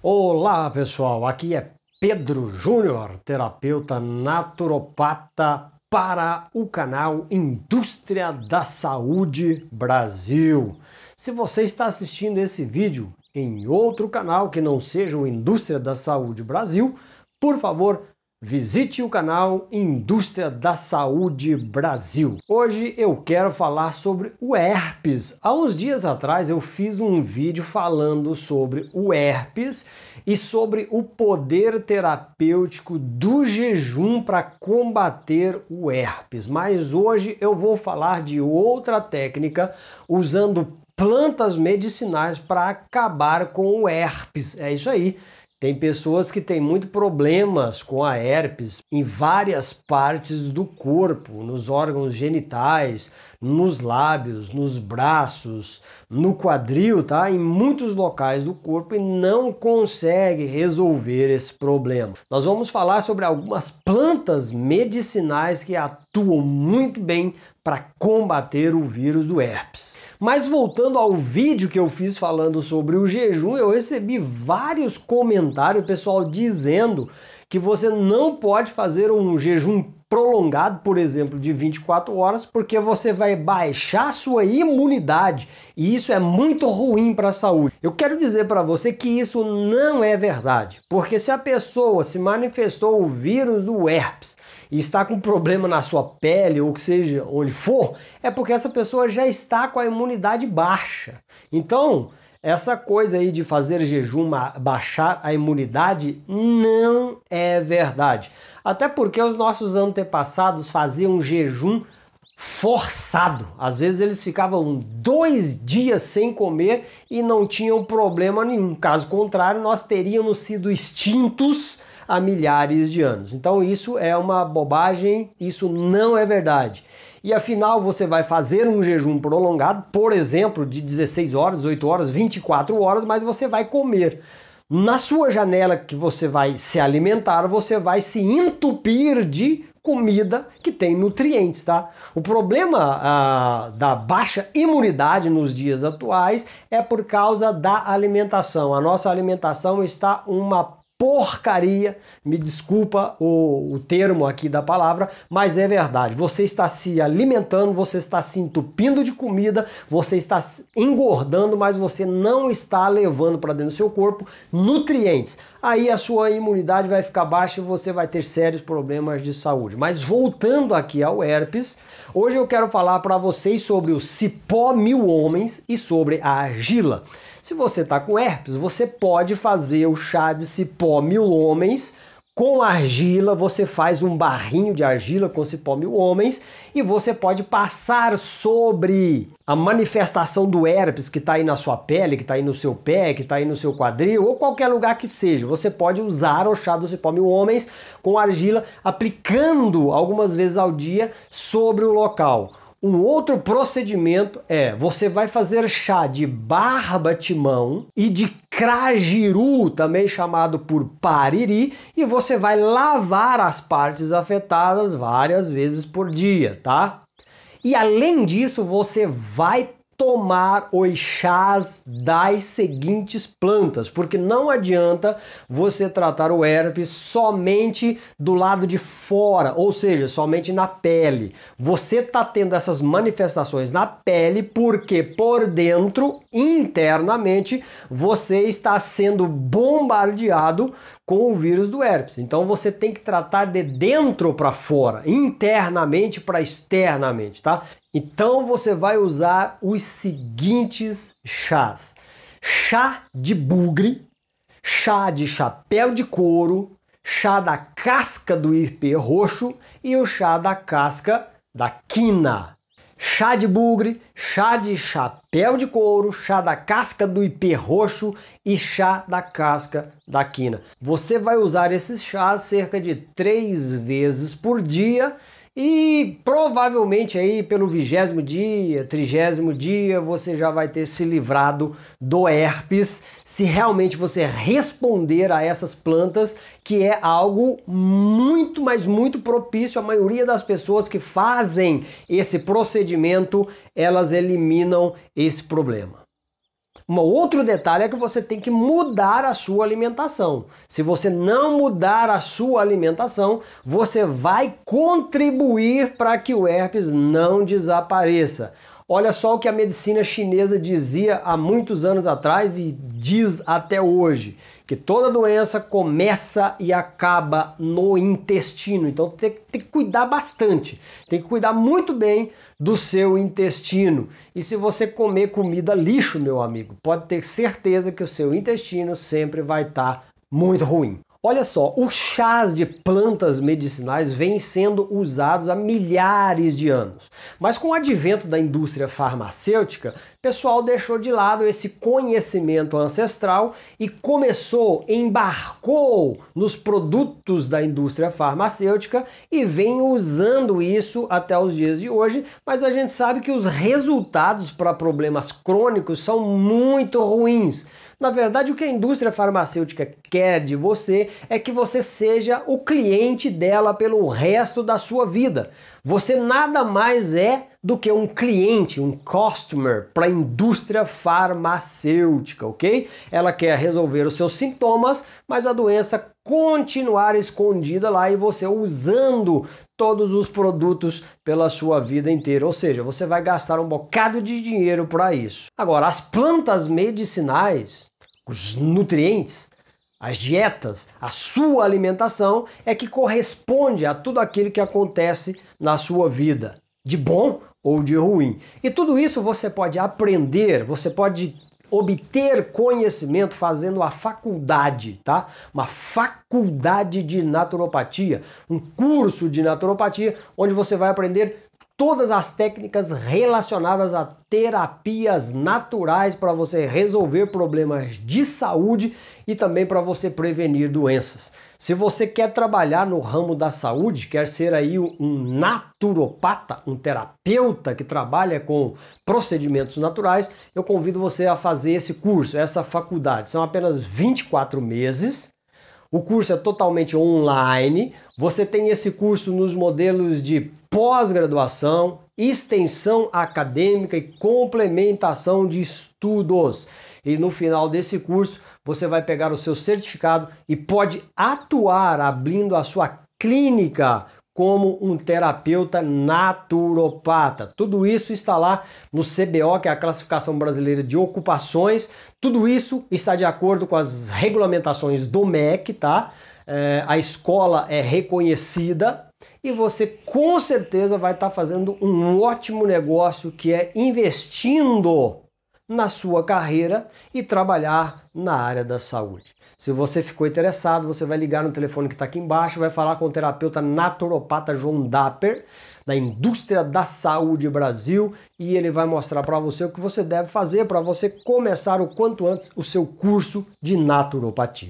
Olá pessoal, aqui é Pedro Júnior, terapeuta naturopata para o canal Indústria da Saúde Brasil. Se você está assistindo esse vídeo em outro canal que não seja o Indústria da Saúde Brasil, por favor, Visite o canal Indústria da Saúde Brasil. Hoje eu quero falar sobre o herpes. Há uns dias atrás eu fiz um vídeo falando sobre o herpes e sobre o poder terapêutico do jejum para combater o herpes. Mas hoje eu vou falar de outra técnica usando plantas medicinais para acabar com o herpes. É isso aí. Tem pessoas que têm muito problemas com a herpes em várias partes do corpo, nos órgãos genitais, nos lábios, nos braços, no quadril, tá? Em muitos locais do corpo e não consegue resolver esse problema. Nós vamos falar sobre algumas plantas medicinais que atuam muito bem para combater o vírus do herpes. Mas voltando ao vídeo que eu fiz falando sobre o jejum, eu recebi vários comentários, pessoal dizendo que você não pode fazer um jejum prolongado, por exemplo, de 24 horas, porque você vai baixar sua imunidade e isso é muito ruim para a saúde. Eu quero dizer para você que isso não é verdade, porque se a pessoa se manifestou o vírus do herpes e está com problema na sua pele ou que seja onde for, é porque essa pessoa já está com a imunidade baixa. Então, essa coisa aí de fazer jejum baixar a imunidade não é verdade. Até porque os nossos antepassados faziam jejum forçado. Às vezes eles ficavam dois dias sem comer e não tinham problema nenhum. Caso contrário, nós teríamos sido extintos há milhares de anos. Então isso é uma bobagem, isso não é verdade. E afinal você vai fazer um jejum prolongado, por exemplo, de 16 horas, 8 horas, 24 horas, mas você vai comer. Na sua janela que você vai se alimentar, você vai se entupir de comida que tem nutrientes, tá? O problema ah, da baixa imunidade nos dias atuais é por causa da alimentação. A nossa alimentação está uma porcaria, me desculpa o, o, termo aqui da palavra, mas é verdade. Você está se alimentando, você está se entupindo de comida, você está engordando, mas você não está levando para dentro do seu corpo nutrientes. Aí a sua imunidade vai ficar baixa e você vai ter sérios problemas de saúde. Mas voltando aqui ao herpes, hoje eu quero falar para vocês sobre o cipó mil homens e sobre a argila. Se você está com herpes, você pode fazer o chá de cipó cipó mil homens, com argila, você faz um barrinho de argila com cipó mil homens e você pode passar sobre a manifestação do herpes que está aí na sua pele, que está aí no seu pé, que está aí no seu quadril ou qualquer lugar que seja. Você pode usar o chá do cipó mil homens com argila, aplicando algumas vezes ao dia sobre o local. Um outro procedimento é você vai fazer chá de barba-timão e de crajiru, também chamado por pariri, e você vai lavar as partes afetadas várias vezes por dia, tá? E além disso, você vai tomar os chás das seguintes plantas, porque não adianta você tratar o herpes somente do lado de fora, ou seja, somente na pele. Você tá tendo essas manifestações na pele porque por dentro, internamente, você está sendo bombardeado com o vírus do herpes. Então você tem que tratar de dentro para fora, internamente para externamente, tá? Então você vai usar os seguintes chás: chá de bugre, chá de chapéu de couro, chá da casca do ipê roxo e o chá da casca da quina chá de bugre, chá de chapéu de couro, chá da casca do ipê roxo e chá da casca da quina. Você vai usar esses chás cerca de três vezes por dia e provavelmente aí pelo vigésimo dia, trigésimo dia, você já vai ter se livrado do herpes, se realmente você responder a essas plantas, que é algo muito, mas muito propício. A maioria das pessoas que fazem esse procedimento, elas eliminam esse problema. Um outro detalhe é que você tem que mudar a sua alimentação. Se você não mudar a sua alimentação, você vai contribuir para que o herpes não desapareça. Olha só o que a medicina chinesa dizia há muitos anos atrás e diz até hoje, que toda doença começa e acaba no intestino. Então tem, tem que cuidar bastante, tem que cuidar muito bem do seu intestino. E se você comer comida lixo, meu amigo, pode ter certeza que o seu intestino sempre vai estar tá muito ruim. Olha só, os chás de plantas medicinais vêm sendo usados há milhares de anos. Mas com o advento da indústria farmacêutica, pessoal deixou de lado esse conhecimento ancestral e começou, embarcou nos produtos da indústria farmacêutica e vem usando isso até os dias de hoje, mas a gente sabe que os resultados para problemas crônicos são muito ruins. Na verdade, o que a indústria farmacêutica quer de você é que você seja o cliente dela pelo resto da sua vida. Você nada mais é do que um cliente, um customer para a indústria farmacêutica, ok? Ela quer resolver os seus sintomas, mas a doença continuar escondida lá e você usando todos os produtos pela sua vida inteira, ou seja, você vai gastar um bocado de dinheiro para isso. Agora, as plantas medicinais, os nutrientes, as dietas, a sua alimentação é que corresponde a tudo aquilo que acontece na sua vida de bom ou de ruim. E tudo isso você pode aprender, você pode obter conhecimento fazendo a faculdade, tá? Uma faculdade de naturopatia, um curso de naturopatia onde você vai aprender todas as técnicas relacionadas a terapias naturais para você resolver problemas de saúde e também para você prevenir doenças. Se você quer trabalhar no ramo da saúde, quer ser aí um naturopata, um terapeuta que trabalha com procedimentos naturais, eu convido você a fazer esse curso, essa faculdade. São apenas 24 meses. O curso é totalmente online. Você tem esse curso nos modelos de pós-graduação, extensão acadêmica e complementação de estudos. E no final desse curso, você vai pegar o seu certificado e pode atuar abrindo a sua clínica como um terapeuta naturopata. Tudo isso está lá no CBO, que é a classificação brasileira de ocupações. Tudo isso está de acordo com as regulamentações do MEC, tá? É, a escola é reconhecida e você com certeza vai estar tá fazendo um ótimo negócio que é investindo na sua carreira e trabalhar na área da saúde. Se você ficou interessado, você vai ligar no telefone que está aqui embaixo, vai falar com o terapeuta naturopata João Dapper, da Indústria da Saúde Brasil, e ele vai mostrar para você o que você deve fazer para você começar o quanto antes o seu curso de naturopatia.